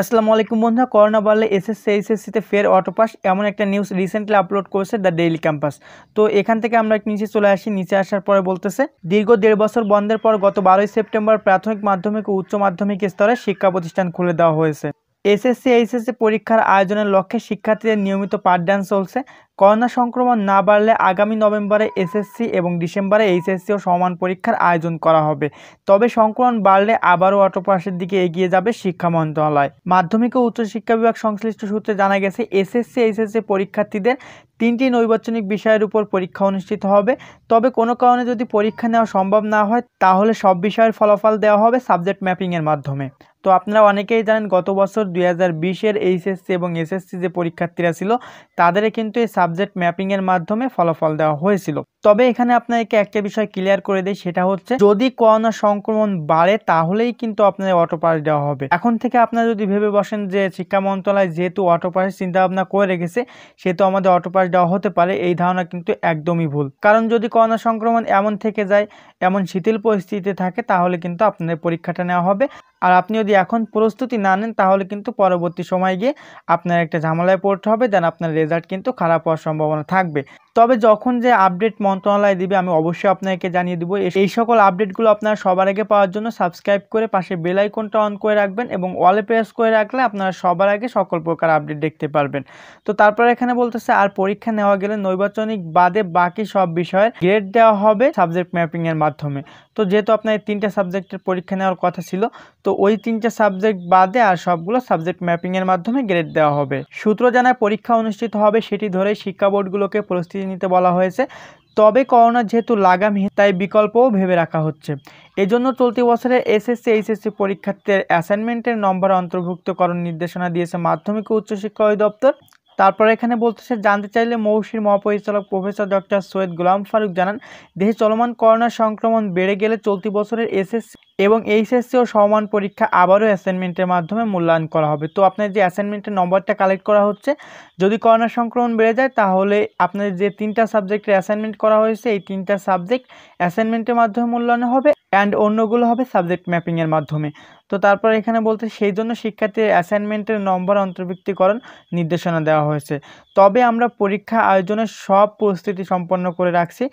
আসসালামু আলাইকুম বন্ধুরা করোনা বাড়লে এসএসসি এইচএসসিতে ফের অটোপাস এমন একটা নিউজ রিসেন্টলি আপলোড করেছে দ্য ডেইলি ক্যাম্পাস তো এখান থেকে আমরা নিচে চলে আসি নিচে আসার পরে বলতেছে দীর্ঘ দেড় বছর বন্ধের পর গত বারোই সেপ্টেম্বর প্রাথমিক মাধ্যমিক ও উচ্চ মাধ্যমিক স্তরে শিক্ষা প্রতিষ্ঠান খুলে দেওয়া হয়েছে এসএসসি এইচএসসি পরীক্ষার আয়োজনের লক্ষ্যে শিক্ষার্থীদের নিয়মিত পাঠদান চলছে করোনা সংক্রমণ না বাড়লে আগামী নভেম্বরে এসএসসি এবং ডিসেম্বরে এইচএসসি ও সমান পরীক্ষার আয়োজন করা হবে তবে সংক্রমণ বাড়লে আবারও অটোপাসের দিকে এগিয়ে যাবে শিক্ষা মন্ত্রণালয় মাধ্যমিক ও উচ্চশিক্ষা বিভাগ সংশ্লিষ্ট সূত্রে জানা গেছে এসএসসি এইচএসসি পরীক্ষার্থীদের তিনটি নৈবাচনিক বিষয়ের উপর পরীক্ষা অনুষ্ঠিত হবে তবে কোনো কারণে যদি পরীক্ষা নেওয়া সম্ভব না হয় তাহলে সব বিষয়ের ফলাফল দেওয়া হবে সাবজেক্ট ম্যাপিংয়ের মাধ্যমে তো আপনারা অনেকেই জানেন গত বছর দুই হাজার বিশের এইচএসসি এবং এসএসসি যে পরীক্ষার্থীরা ছিল তাদের কিন্তু এই সাবজেক্ট ম্যাপিংয়ের মাধ্যমে ফলাফল দেওয়া হয়েছিল তবে এখানে আপনাকে একটা বিষয় ক্লিয়ার করে দেয় সেটা হচ্ছে যদি করোনা সংক্রমণ বাড়ে তাহলেই কিন্তু আপনাদের অটো পাস দেওয়া হবে এখন থেকে আপনারা যদি ভেবে বসেন যে শিক্ষা মন্ত্রণালয় যেহেতু অটো পাসের চিন্তাভাবনা করে রেখেছে সেহেতু আমাদের অটো পাস দেওয়া হতে পারে এই ধারণা কিন্তু একদমই ভুল কারণ যদি করোনা সংক্রমণ এমন থেকে যায় এমন শিথিল পরিস্থিতিতে থাকে তাহলে কিন্তু আপনাদের পরীক্ষাটা নেওয়া হবে আর আপনি যদি এখন প্রস্তুতি না নেন তাহলে কিন্তু পরবর্তী সময় গিয়ে আপনার একটা ঝামেলায় পড়তে হবে দেন আপনার রেজাল্ট কিন্তু খারাপ হওয়ার সম্ভাবনা থাকবে তবে যখন যে আপডেট মন্ত্রণালয় দিবে আমি অবশ্যই আপনাকে জানিয়ে দেবো এই সকল আপডেটগুলো আপনারা সবার আগে পাওয়ার জন্য সাবস্ক্রাইব করে পাশে বেল আইকনটা অন করে রাখবেন এবং ওয়ালে প্রেস করে রাখলে আপনারা সবার আগে সকল প্রকার আপডেট দেখতে পারবেন তো তারপর এখানে বলতেছে আর পরীক্ষা নেওয়া গেলে নৈবাচনিক বাদে বাকি সব বিষয়ের গ্রেড দেওয়া হবে সাবজেক্ট ম্যাপিংয়ের মাধ্যমে তো যেহেতু আপনার তিনটা সাবজেক্টের পরীক্ষা নেওয়ার কথা ছিল তো ওই তিনটা সাবজেক্ট বাদে আর সবগুলো সাবজেক্ট ম্যাপিংয়ের মাধ্যমে গ্রেড দেওয়া হবে সূত্র জানায় পরীক্ষা অনুষ্ঠিত হবে সেটি ধরে শিক্ষা বোর্ডগুলোকে প্রস্তুতি নিতে বলা হয়েছে তবে করোনা যেহেতু লাগামহীন তাই বিকল্পও ভেবে রাখা হচ্ছে এজন্য চলতি বছরে এসএসসি এইচএসসি পরীক্ষার্থীদের অ্যাসাইনমেন্টের নম্বর অন্তর্ভুক্তকরণ নির্দেশনা দিয়েছে মাধ্যমিক ও উচ্চশিক্ষা অধিদপ্তর তারপরে এখানে বলতেছে জানতে চাইলে মৌসির মহাপরিচালক প্রফেসর ডক্টর সৈয়দ গোলাম ফারুক জানান দেশে চলমান করোনা সংক্রমণ বেড়ে গেলে চলতি বছরের এসএসসি এবং এইচএসসি ও সমান পরীক্ষা আবারও অ্যাসাইনমেন্টের মাধ্যমে মূল্যায়ন করা হবে তো আপনার যে অ্যাসাইনমেন্টের নম্বরটা কালেক্ট করা হচ্ছে যদি করোনা সংক্রমণ বেড়ে যায় তাহলে আপনার যে তিনটা সাবজেক্টের অ্যাসাইনমেন্ট করা হয়েছে এই তিনটা সাবজেক্ট অ্যাসাইনমেন্টের মাধ্যমে মূল্যায়ন হবে অ্যান্ড অন্যগুলো হবে সাবজেক্ট ম্যাপিংয়ের মাধ্যমে তো তারপর এখানে বলতে সেই জন্য শিক্ষার্থীর অ্যাসাইনমেন্টের নম্বর অন্তর্ভুক্তিকরণ নির্দেশনা দেওয়া হয়েছে তবে আমরা পরীক্ষা আয়োজনের সব পরিস্থিতি সম্পন্ন করে রাখছি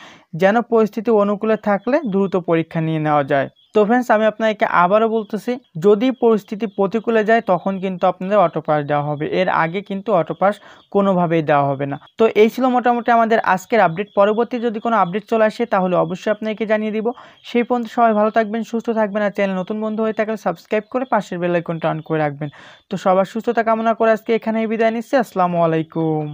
যেন পরিস্থিতি অনুকূলে থাকলে দ্রুত পরীক্ষা নিয়ে নেওয়া যায় তো ফ্রেন্ডস আমি আপনাকে আবারও বলতেছি যদি পরিস্থিতি প্রতিকূলে যায় তখন কিন্তু আপনাদের অটোপাস দেওয়া হবে এর আগে কিন্তু অটোপাস কোনোভাবেই দেওয়া হবে না তো এই ছিল মোটামুটি আমাদের আজকের আপডেট পরবর্তী যদি কোনো আপডেট চলে আসে তাহলে অবশ্যই আপনাকে জানিয়ে দিব সেই পর্যন্ত সবাই ভালো থাকবেন সুস্থ থাকবেন আর চ্যানেল নতুন বন্ধু হয়ে থাকলে সাবস্ক্রাইব করে পাশের বেলাইকন টার্ন করে রাখবেন তো সবার সুস্থতা কামনা করে আজকে এখানেই বিদায় নিচ্ছি আসসালামু আলাইকুম